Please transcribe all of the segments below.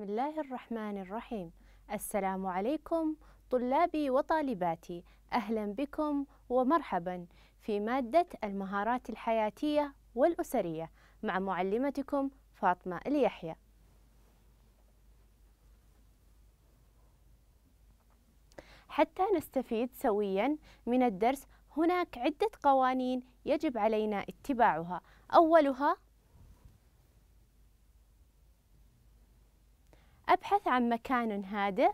بسم الله الرحمن الرحيم السلام عليكم طلابي وطالباتي أهلا بكم ومرحبا في مادة المهارات الحياتية والأسرية مع معلمتكم فاطمة اليحيى حتى نستفيد سويا من الدرس هناك عدة قوانين يجب علينا اتباعها أولها أبحث عن مكان هادئ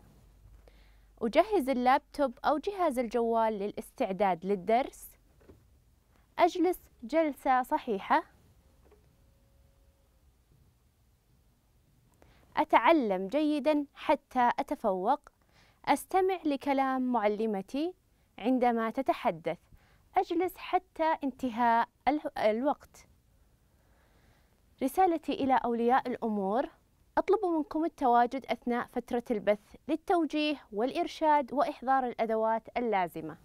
أجهز اللابتوب أو جهاز الجوال للاستعداد للدرس أجلس جلسة صحيحة أتعلم جيدا حتى أتفوق أستمع لكلام معلمتي عندما تتحدث أجلس حتى انتهاء الوقت رسالتي إلى أولياء الأمور أطلب منكم التواجد أثناء فترة البث للتوجيه والإرشاد وإحضار الأدوات اللازمة.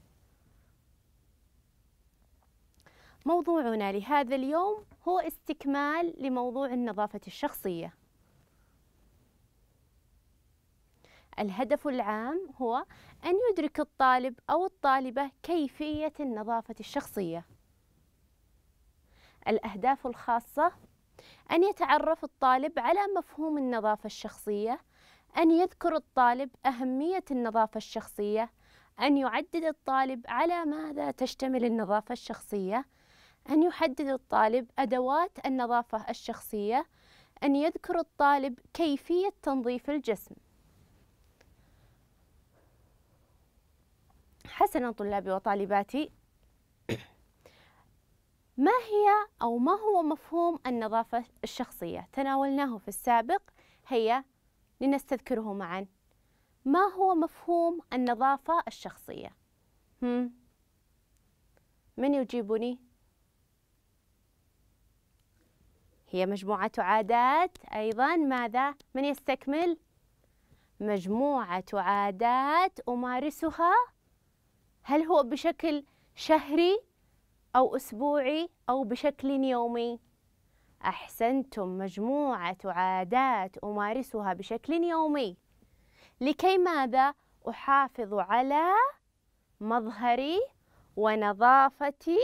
موضوعنا لهذا اليوم هو استكمال لموضوع النظافة الشخصية. الهدف العام هو أن يدرك الطالب أو الطالبة كيفية النظافة الشخصية. الأهداف الخاصة أن يتعرف الطالب على مفهوم النظافة الشخصية أن يذكر الطالب أهمية النظافة الشخصية أن يعدد الطالب على ماذا تشتمل النظافة الشخصية أن يحدد الطالب أدوات النظافة الشخصية أن يذكر الطالب كيفية تنظيف الجسم حسنا طلابي وطالباتي ما هي أو ما هو مفهوم النظافة الشخصية تناولناه في السابق هيا لنستذكره معا ما هو مفهوم النظافة الشخصية؟ هم؟ من يجيبني؟ هي مجموعة عادات أيضا ماذا؟ من يستكمل؟ مجموعة عادات أمارسها هل هو بشكل شهري أو أسبوعي أو بشكل يومي أحسنتم مجموعة عادات أمارسها بشكل يومي لكي ماذا أحافظ على مظهري ونظافتي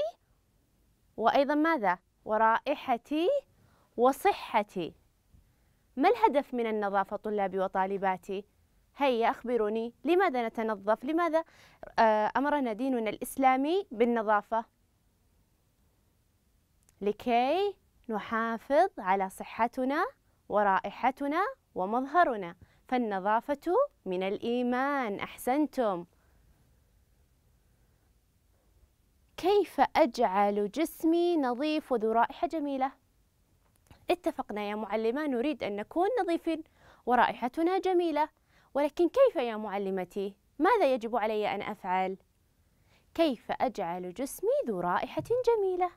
وأيضا ماذا ورائحتي وصحتي ما الهدف من النظافة طلابي وطالباتي؟ هيا أخبروني لماذا نتنظف؟ لماذا آه، أمرنا ديننا الإسلامي بالنظافة؟ لكي نحافظ على صحتنا ورائحتنا ومظهرنا فالنظافة من الإيمان أحسنتم كيف أجعل جسمي نظيف وذو رائحة جميلة؟ اتفقنا يا معلمة نريد أن نكون نظيفين ورائحتنا جميلة ولكن كيف يا معلمتي؟ ماذا يجب علي أن أفعل؟ كيف أجعل جسمي ذو رائحة جميلة؟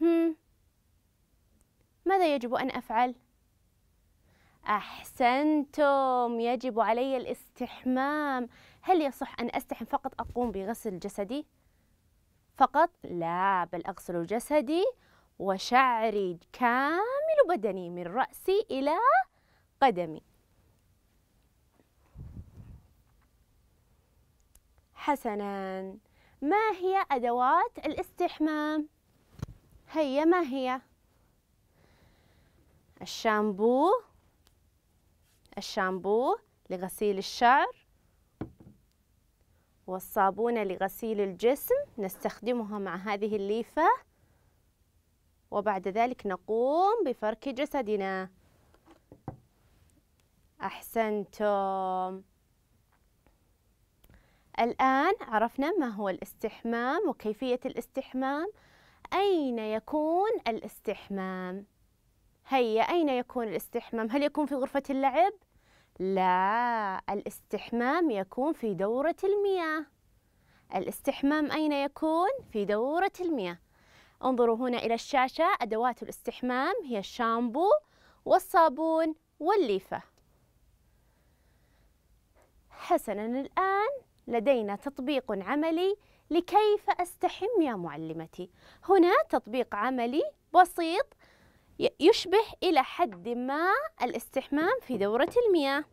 هم ماذا يجب أن أفعل؟ أحسنتم يجب علي الاستحمام هل يصح أن أستحم فقط أقوم بغسل جسدي؟ فقط لا بل أغسل جسدي وشعري كامل بدني من رأسي إلى قدمي حسناً ما هي أدوات الاستحمام؟ هيا ما هي الشامبو الشامبو لغسيل الشعر والصابونة لغسيل الجسم نستخدمها مع هذه الليفة وبعد ذلك نقوم بفرك جسدنا أحسنتم الآن عرفنا ما هو الاستحمام وكيفية الاستحمام أين يكون الاستحمام؟ هيا أين يكون الاستحمام؟ هل يكون في غرفة اللعب؟ لا الاستحمام يكون في دورة المياه الاستحمام أين يكون؟ في دورة المياه انظروا هنا إلى الشاشة أدوات الاستحمام هي الشامبو والصابون والليفة حسناً الآن لدينا تطبيق عملي لكيف أستحم يا معلمتي هنا تطبيق عملي بسيط يشبه إلى حد ما الاستحمام في دورة المياه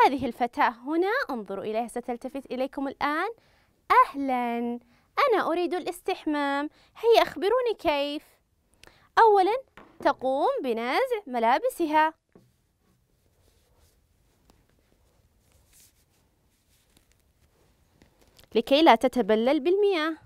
هذه الفتاة هنا انظروا إليها ستلتفت إليكم الآن أهلا أنا أريد الاستحمام هيا أخبروني كيف أولا تقوم بنزع ملابسها لكي لا تتبلل بالمياه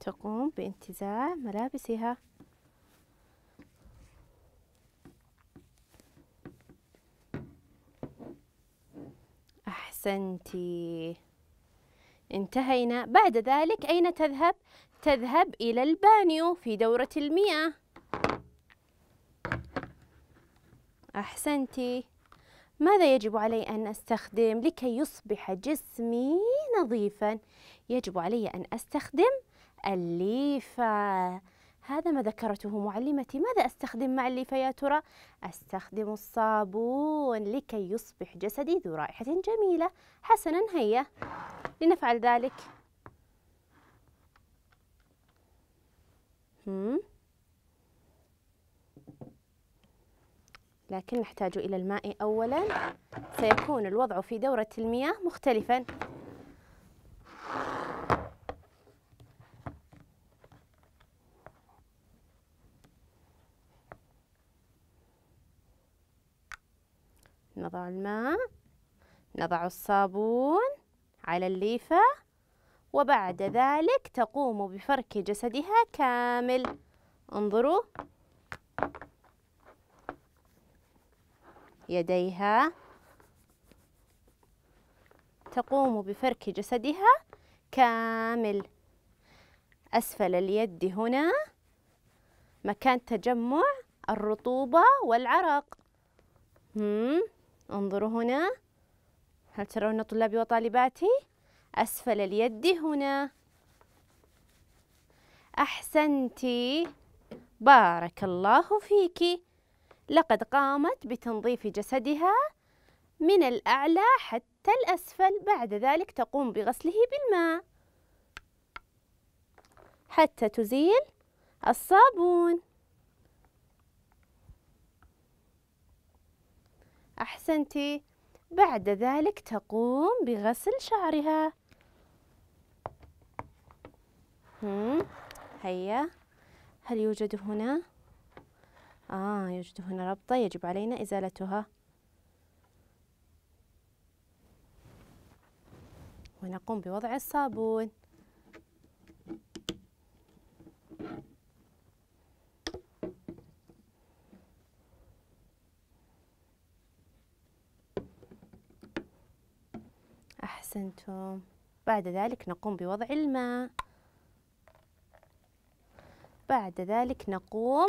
تقوم بانتزاع ملابسها أحسنتِ انتهينا بعد ذلك أين تذهب؟ تذهب إلى البانيو في دورة المياه أحسنتِ ماذا يجب علي أن أستخدم لكي يصبح جسمي نظيفا؟ يجب علي أن أستخدم الليفة هذا ما ذكرته معلمتي ماذا أستخدم مع الليفة يا ترى؟ أستخدم الصابون لكي يصبح جسدي ذو رائحة جميلة حسنا هيا لنفعل ذلك لكن نحتاج إلى الماء أولا سيكون الوضع في دورة المياه مختلفا نضع الماء نضع الصابون على الليفة وبعد ذلك تقوم بفرك جسدها كامل انظروا يديها تقوم بفرك جسدها كامل أسفل اليد هنا مكان تجمع الرطوبة والعرق انظروا هنا هل ترون طلابي وطالباتي أسفل اليد هنا أحسنتِ بارك الله فيك لقد قامت بتنظيف جسدها من الأعلى حتى الأسفل بعد ذلك تقوم بغسله بالماء حتى تزيل الصابون أحسنتِ بعد ذلك تقوم بغسل شعرها هيا هل يوجد هنا؟ آه يوجد هنا ربطة يجب علينا إزالتها ونقوم بوضع الصابون أنتم بعد ذلك نقوم بوضع الماء بعد ذلك نقوم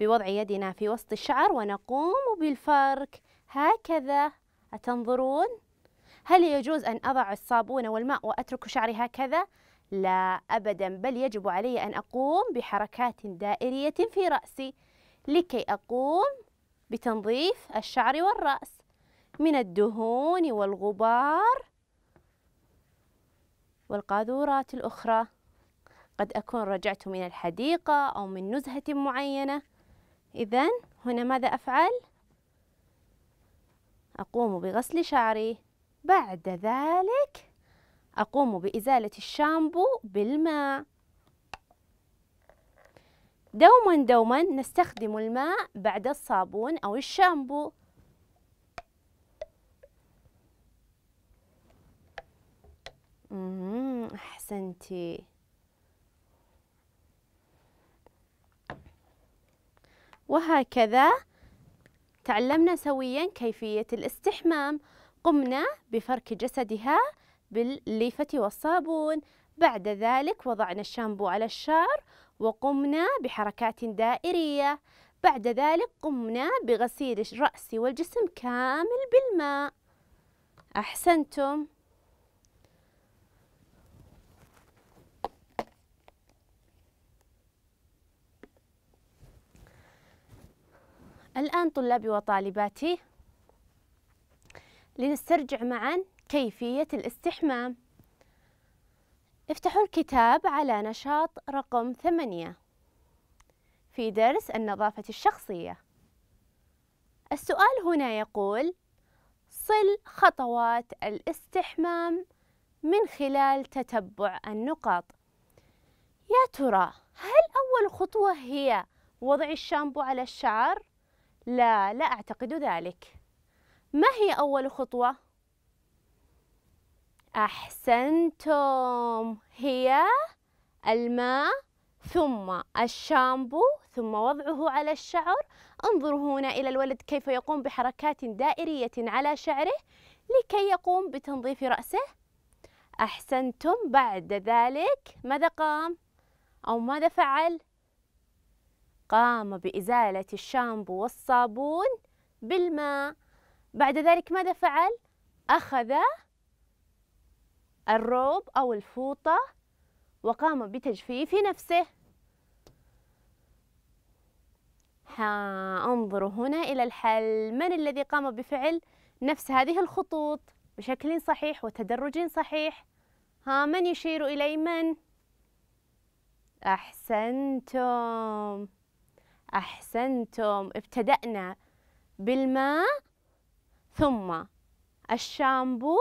بوضع يدنا في وسط الشعر ونقوم بالفرك هكذا أتنظرون؟ هل يجوز أن أضع الصابون والماء وأترك شعري هكذا؟ لا أبدا بل يجب علي أن أقوم بحركات دائرية في رأسي لكي أقوم بتنظيف الشعر والرأس من الدهون والغبار والقاذورات الأخرى قد أكون رجعت من الحديقة أو من نزهة معينة إذا هنا ماذا أفعل؟ أقوم بغسل شعري بعد ذلك أقوم بإزالة الشامبو بالماء دوما دوما نستخدم الماء بعد الصابون أو الشامبو أحسنتي وهكذا تعلمنا سويا كيفية الاستحمام قمنا بفرك جسدها بالليفة والصابون بعد ذلك وضعنا الشامبو على الشعر وقمنا بحركات دائرية بعد ذلك قمنا بغسيل الرأس والجسم كامل بالماء أحسنتم الآن طلابي وطالباتي لنسترجع معا كيفية الاستحمام افتحوا الكتاب على نشاط رقم ثمانية في درس النظافة الشخصية السؤال هنا يقول صل خطوات الاستحمام من خلال تتبع النقاط يا ترى هل أول خطوة هي وضع الشامبو على الشعر لا لا أعتقد ذلك ما هي أول خطوة؟ أحسنتم هي الماء ثم الشامبو ثم وضعه على الشعر انظروا هنا إلى الولد كيف يقوم بحركات دائرية على شعره لكي يقوم بتنظيف رأسه أحسنتم بعد ذلك ماذا قام أو ماذا فعل قام بإزالة الشامبو والصابون بالماء بعد ذلك ماذا فعل؟ أخذ الروب أو الفوطة وقام بتجفيف نفسه ها انظروا هنا إلى الحل من الذي قام بفعل نفس هذه الخطوط بشكل صحيح وتدرج صحيح ها من يشير إلي من؟ أحسنتم أحسنتم ابتدأنا بالماء ثم الشامبو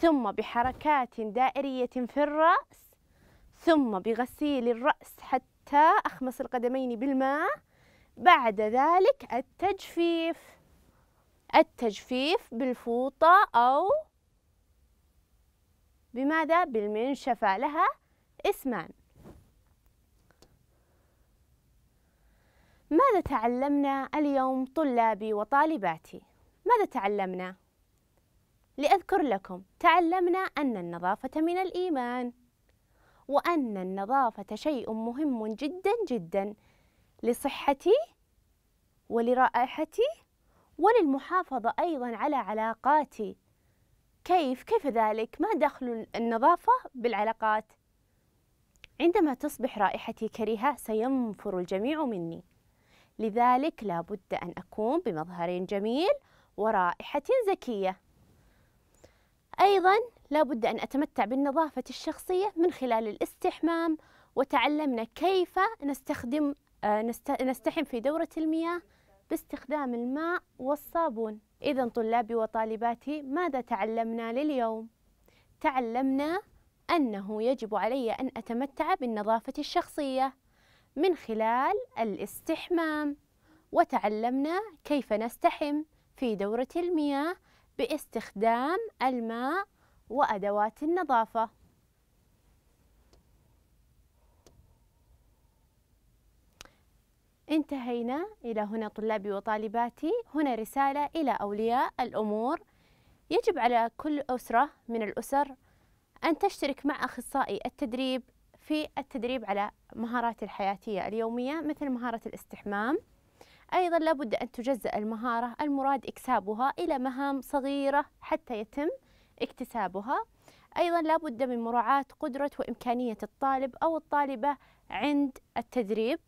ثم بحركات دائرية في الرأس ثم بغسيل الرأس حتى أخمص القدمين بالماء بعد ذلك التجفيف التجفيف بالفوطة أو بماذا؟ بالمنشفة لها اسمان ماذا تعلمنا اليوم طلابي وطالباتي؟ ماذا تعلمنا؟ لأذكر لكم تعلمنا أن النظافة من الإيمان وأن النظافة شيء مهم جدا جدا لصحتي ولرائحتي وللمحافظة أيضا على علاقاتي كيف كيف ذلك ما دخل النظافة بالعلاقات عندما تصبح رائحتي كريهة سينفر الجميع مني لذلك لابد أن أكون بمظهر جميل ورائحة زكية أيضا لابد أن أتمتع بالنظافة الشخصية من خلال الاستحمام وتعلمنا كيف نستخدم آه، نستحم في دورة المياه باستخدام الماء والصابون إذا طلابي وطالباتي ماذا تعلمنا لليوم؟ تعلمنا أنه يجب علي أن أتمتع بالنظافة الشخصية من خلال الاستحمام وتعلمنا كيف نستحم في دورة المياه باستخدام الماء وأدوات النظافة انتهينا إلى هنا طلابي وطالباتي هنا رسالة إلى أولياء الأمور يجب على كل أسرة من الأسر أن تشترك مع أخصائي التدريب في التدريب على مهارات الحياتية اليومية مثل مهارة الاستحمام أيضا لابد أن تجزأ المهارة المراد إكسابها إلى مهام صغيرة حتى يتم اكتسابها أيضا لابد من مراعاة قدرة وإمكانية الطالب أو الطالبة عند التدريب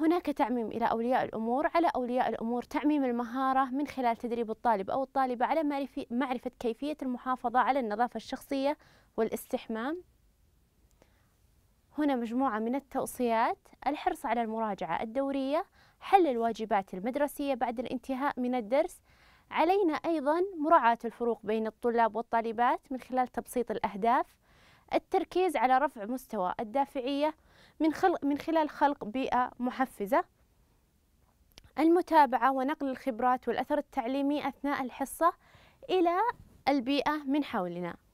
هناك تعميم إلى أولياء الأمور على أولياء الأمور تعميم المهارة من خلال تدريب الطالب أو الطالبة على معرفة كيفية المحافظة على النظافة الشخصية والاستحمام هنا مجموعة من التوصيات الحرص على المراجعة الدورية حل الواجبات المدرسية بعد الانتهاء من الدرس علينا أيضا مراعاة الفروق بين الطلاب والطالبات من خلال تبسيط الأهداف التركيز على رفع مستوى الدافعية من, خلق من خلال خلق بيئة محفزة المتابعة ونقل الخبرات والأثر التعليمي أثناء الحصة إلى البيئة من حولنا